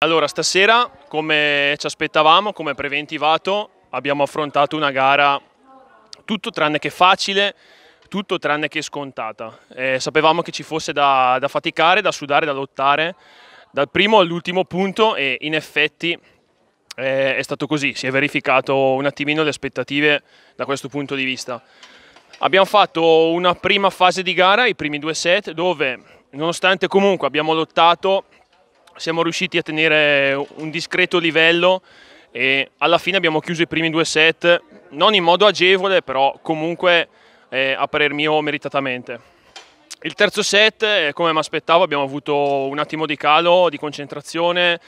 Allora, stasera, come ci aspettavamo, come preventivato, abbiamo affrontato una gara tutto tranne che facile, tutto tranne che scontata. Eh, sapevamo che ci fosse da, da, faticare, da sudare, da lottare, dal primo all'ultimo punto e in effetti eh, è stato così, si è verificato un attimino le aspettative da questo punto di vista. Abbiamo fatto una prima fase di gara, i primi due set, dove nonostante comunque abbiamo lottato siamo riusciti a tenere un discreto livello e alla fine abbiamo chiuso i primi due set, non in modo agevole, però comunque eh, a parer mio meritatamente. Il terzo set, eh, come mi aspettavo, abbiamo avuto un attimo di calo, di concentrazione,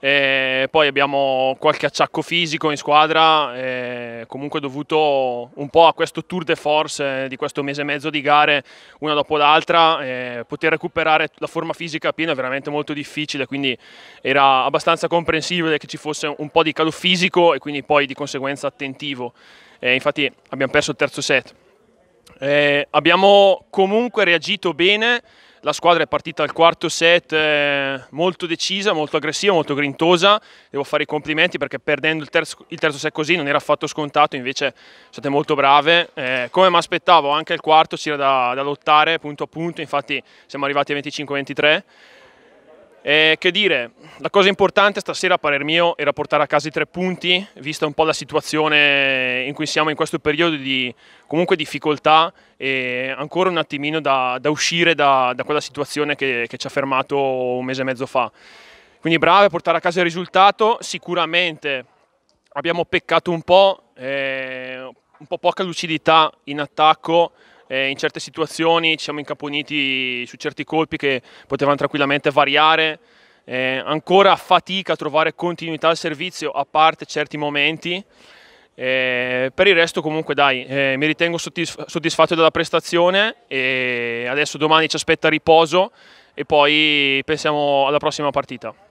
e eh, poi abbiamo qualche acciacco fisico in squadra, eh, comunque dovuto un po' a questo tour de force di questo mese e mezzo di gare, una dopo l'altra, eh, poter recuperare la forma fisica piena è veramente molto difficile, quindi era abbastanza comprensibile che ci fosse un po' di calo fisico e quindi poi di conseguenza attentivo. E infatti abbiamo perso il terzo set. E abbiamo comunque reagito bene la squadra è partita al quarto set eh, molto decisa, molto aggressiva, molto grintosa. Devo fare i complimenti perché perdendo il terzo, il terzo set così non era affatto scontato, invece state molto brave. Eh, come mi aspettavo, anche al quarto c'era da, da lottare punto a punto, infatti siamo arrivati a 25-23. Eh, che dire, la cosa importante stasera a parer mio era portare a casa i tre punti, vista un po' la situazione in cui siamo in questo periodo di comunque difficoltà e ancora un attimino da, da uscire da, da, quella situazione che, che ci ha fermato un mese e mezzo fa. Quindi bravo a portare a casa il risultato, sicuramente abbiamo peccato un po', eh, un po' poca lucidità in attacco, eh, in certe situazioni ci siamo incaponiti su certi colpi che potevano tranquillamente variare, eh, ancora fatica a trovare continuità al servizio a parte certi momenti. Eh, per il resto comunque dai, eh, mi ritengo soddisf soddisfatto della prestazione e adesso domani ci aspetta riposo e poi pensiamo alla prossima partita.